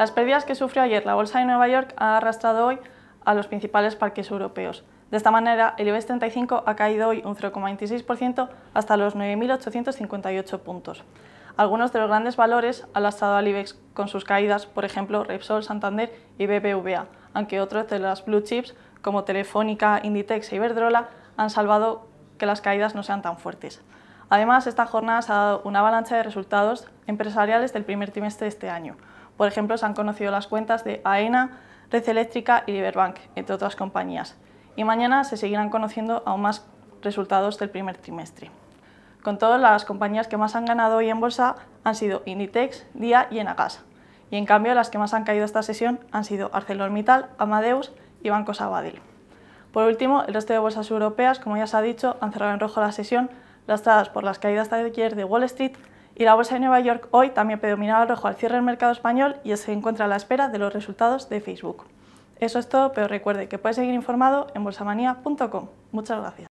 Las pérdidas que sufrió ayer la Bolsa de Nueva York ha arrastrado hoy a los principales parques europeos. De esta manera, el IBEX 35 ha caído hoy un 0,26% hasta los 9.858 puntos. Algunos de los grandes valores han lastrado al IBEX con sus caídas, por ejemplo, Repsol, Santander y BBVA, aunque otros de las blue chips, como Telefónica, Inditex y e Iberdrola, han salvado que las caídas no sean tan fuertes. Además, esta jornada se ha dado una avalancha de resultados empresariales del primer trimestre de este año, por ejemplo, se han conocido las cuentas de AENA, Red Eléctrica y Liberbank, entre otras compañías. Y mañana se seguirán conociendo aún más resultados del primer trimestre. Con todo, las compañías que más han ganado hoy en bolsa han sido Inditex, Día y Enagas. Y en cambio, las que más han caído esta sesión han sido ArcelorMittal, Amadeus y Banco Sabadell. Por último, el resto de bolsas europeas, como ya se ha dicho, han cerrado en rojo la sesión, lastradas por las caídas de ayer de Wall Street, y la bolsa de Nueva York hoy también predominaba el rojo al cierre del mercado español y se encuentra a la espera de los resultados de Facebook. Eso es todo, pero recuerde que puedes seguir informado en bolsamanía.com. Muchas gracias.